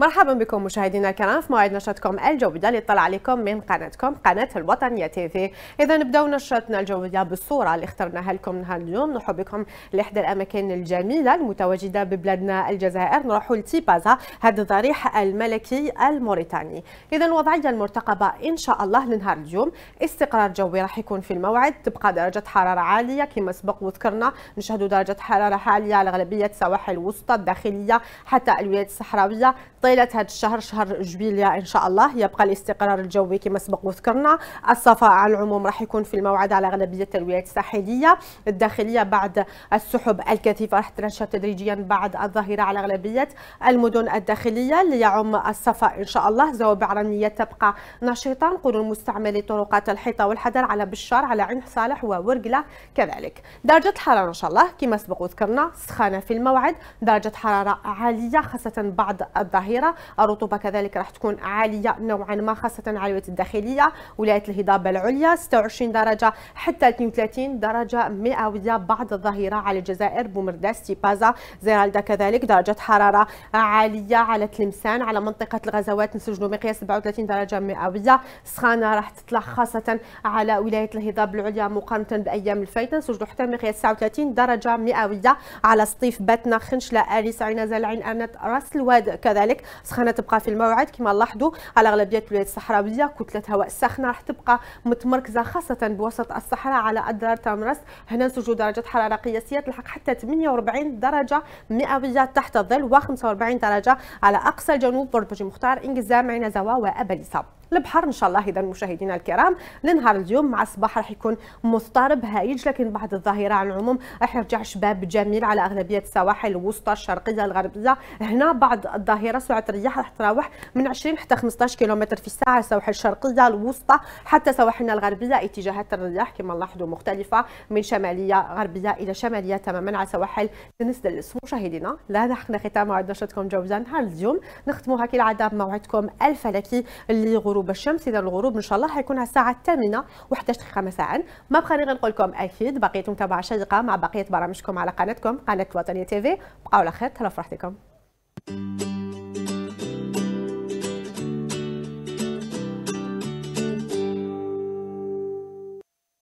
مرحبا بكم مشاهدينا الكرام في موعد نشرتكم الجوده اللي طلع عليكم من قناتكم قناه الوطنيه تيفي اذا نبداو نشرتنا الجوده بالصوره اللي اخترناها لكم نهار اليوم نروحوا بكم لاحدى الاماكن الجميله المتواجده ببلادنا الجزائر نروحوا لتيبازا هذا الضريح الملكي الموريتاني اذا الوضعيه المرتقبه ان شاء الله لنهار اليوم استقرار جوي راح يكون في الموعد تبقى درجه حراره عاليه كما سبق وذكرنا نشهدوا درجه حراره عاليه على غالبيه السواحل الوسطى الداخليه حتى الولايات الصحراويه طيلة هذا الشهر شهر جويليا إن شاء الله يبقى الاستقرار الجوي كما سبق وذكرنا الصفاء على العموم راح يكون في الموعد على أغلبية الولايات الساحلية الداخلية بعد السحب الكثيفة راح تنشط تدريجيا بعد الظهيرة على أغلبية المدن الداخلية ليعم الصفاء إن شاء الله زوابع رملية تبقى نشيطة نقول المستعمل طرقات الحيطة والحذر على بشار على عين صالح وورقلة كذلك درجة الحرارة إن شاء الله كما سبق وذكرنا سخانة في الموعد درجة حرارة عالية خاصة بعد الظهيرة كبيره الرطوبه كذلك راح تكون عاليه نوعا ما خاصه على الولايات الداخليه ولايه الهضاب العليا 26 درجه حتى 32 درجه مئويه بعد الظهيره على الجزائر بومرداس تيبازا زيرالدا كذلك درجه حراره عاليه على تلمسان على منطقه الغزوات نسجلوا مقياس 37 درجه مئويه سخانه راح تطلع خاصه على ولايه الهضاب العليا مقارنه بايام الفايت نسجلوا حتى مقياس 39 درجه مئويه على سطيف باتنا خنشله اريس عين زلعين ارنت راس الواد كذلك سخانه تبقى في الموعد كما لاحظوا على اغلبيه الولايات الصحراويه كتله هواء ساخنه راح تبقى متمركزه خاصه بوسط الصحراء على اضرار تامرس هنا نسجلوا درجه حراره قياسيه تلحق حتى 48 درجه مئويه تحت الظل و 45 درجه على اقصى الجنوب برج مختار انجزام عنزه وابليسه البحر ان شاء الله اذا مشاهدينا الكرام لنهار اليوم مع الصباح راح يكون مضطرب هائج لكن بعد الظهيره على العموم راح يرجع شباب جميل على اغلبيه السواحل الوسطى الشرقيه الغربيه هنا بعد الظهيره سرعه الرياح راح تراوح من 20 حتى 15 كيلومتر في الساعه السواحل الشرقيه الوسطى حتى سواحلنا الغربيه اتجاهات الرياح كما نلاحظوا مختلفه من شماليه غربيه الى شماليه تماما على سواحل تونس دلس مشاهدينا لا نحن ختام موعد نشرتكم جوزان نهار اليوم نختموها كالعاده بموعدكم الفلكي اللي غروب غروب الشمس اذا الغروب ان شاء الله حيكون على الساعه 8 و11 دقيقه مساء ما بقى غير نقول لكم اكيد بقيت متابعه شيقه مع بقيه برامجكم على قناتكم قناه الوطنيه تيفي بقاو على خير تهلاو Thank you.